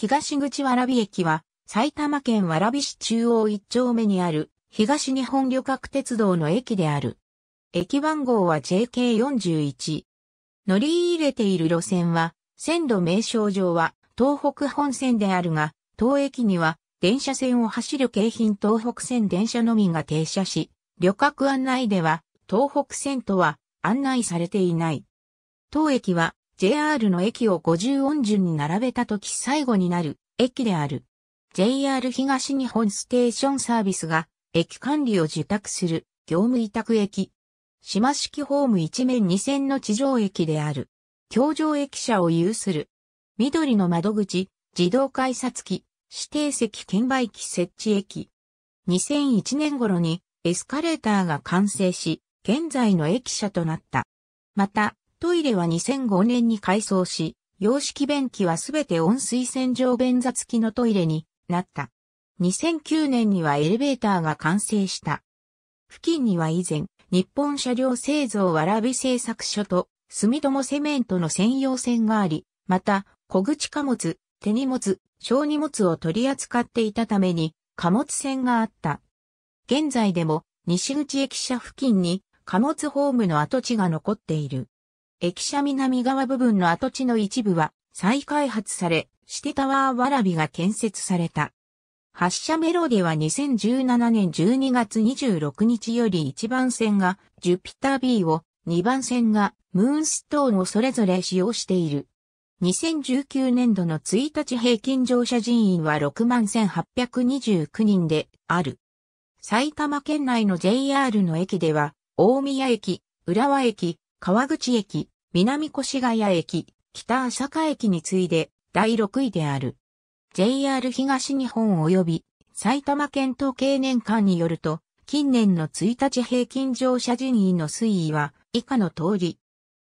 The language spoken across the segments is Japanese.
東口蕨駅は、埼玉県蕨市中央一丁目にある、東日本旅客鉄道の駅である。駅番号は JK41。乗り入れている路線は、線路名称上は、東北本線であるが、当駅には、電車線を走る京浜東北線電車のみが停車し、旅客案内では、東北線とは案内されていない。当駅は、JR の駅を50音順に並べたとき最後になる駅である。JR 東日本ステーションサービスが駅管理を受託する業務委託駅。島式ホーム一面二線の地上駅である。橋上駅舎を有する。緑の窓口、自動改札機、指定席券売機設置駅。2001年頃にエスカレーターが完成し、現在の駅舎となった。また、トイレは2005年に改装し、洋式便器はすべて温水洗浄便座付きのトイレになった。2009年にはエレベーターが完成した。付近には以前、日本車両製造わらび製作所と住友セメントの専用線があり、また、小口貨物、手荷物、小荷物を取り扱っていたために、貨物船があった。現在でも、西口駅舎付近に貨物ホームの跡地が残っている。駅舎南側部分の跡地の一部は再開発され、シティタワーわらびが建設された。発車メロディは2017年12月26日より1番線がジュピター B を、2番線がムーンストーンをそれぞれ使用している。2019年度の1日平均乗車人員は61,829人である。埼玉県内の JR の駅では、大宮駅、浦和駅、川口駅、南越谷駅、北朝霞駅に次いで第6位である。JR 東日本及び埼玉県統計年間によると、近年の1日平均乗車人員の推移は以下の通り。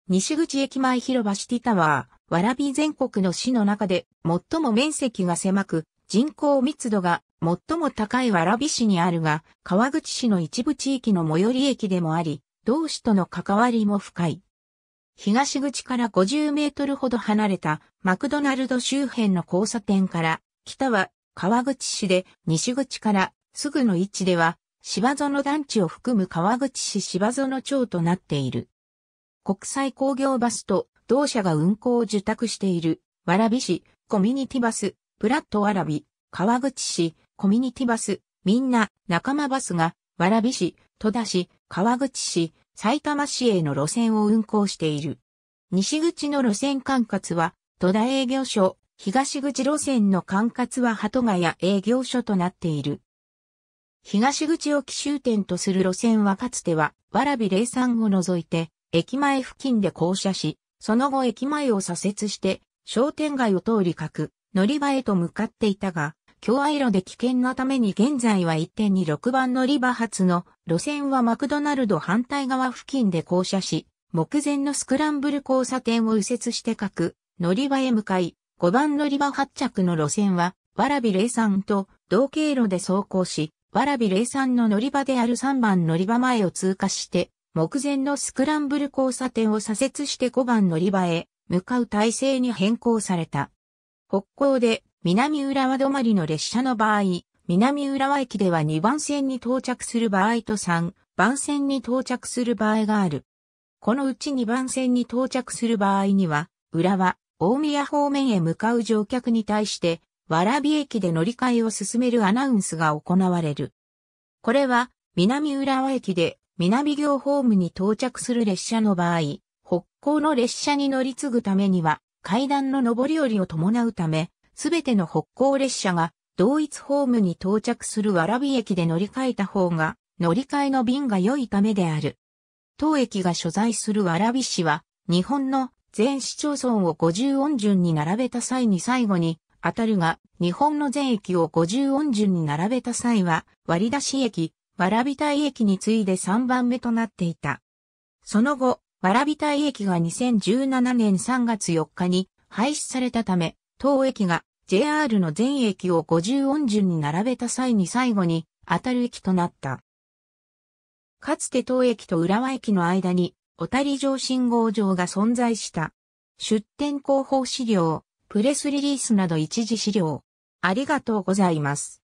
西口駅前広場シティタワー、わらび全国の市の中で最も面積が狭く、人口密度が最も高い蕨市にあるが、川口市の一部地域の最寄り駅でもあり、同市との関わりも深い。東口から50メートルほど離れたマクドナルド周辺の交差点から、北は川口市で西口からすぐの位置では芝園団地を含む川口市芝園町となっている。国際工業バスと同社が運行を受託している蕨市コミュニティバスプラット蕨、川口市コミュニティバスみんな仲間バスが蕨市、戸田市、川口市、埼玉市への路線を運行している。西口の路線管轄は、戸田営業所、東口路線の管轄は鳩ヶ谷営業所となっている。東口を奇襲点とする路線はかつては、蕨零3を除いて、駅前付近で降車し、その後駅前を左折して、商店街を通り各、乗り場へと向かっていたが、共愛路で危険なために現在は1.26番乗り場発の路線はマクドナルド反対側付近で降車し、目前のスクランブル交差点を右折して各乗り場へ向かい、5番乗り場発着の路線は、わらび03と同経路で走行し、わらび03の乗り場である3番乗り場前を通過して、目前のスクランブル交差点を左折して5番乗り場へ向かう体制に変更された。北港で南浦和止まりの列車の場合、南浦和駅では2番線に到着する場合と3番線に到着する場合がある。このうち2番線に到着する場合には、浦和、大宮方面へ向かう乗客に対して、蕨駅で乗り換えを進めるアナウンスが行われる。これは、南浦和駅で南行ホームに到着する列車の場合、北港の列車に乗り継ぐためには、階段の上り下りを伴うため、すべての北港列車が同一ホームに到着する蕨駅で乗り換えた方が乗り換えの便が良いためである。当駅が所在する蕨市は日本の全市町村を50音順に並べた際に最後に当たるが日本の全駅を50音順に並べた際は割出し駅、蕨台駅に次いで3番目となっていた。その後、蕨台駅が2017年3月4日に廃止されたため、当駅が JR の全駅を50音順に並べた際に最後に当たる駅となった。かつて当駅と浦和駅の間に、小谷城信号場が存在した。出店広報資料、プレスリリースなど一時資料。ありがとうございます。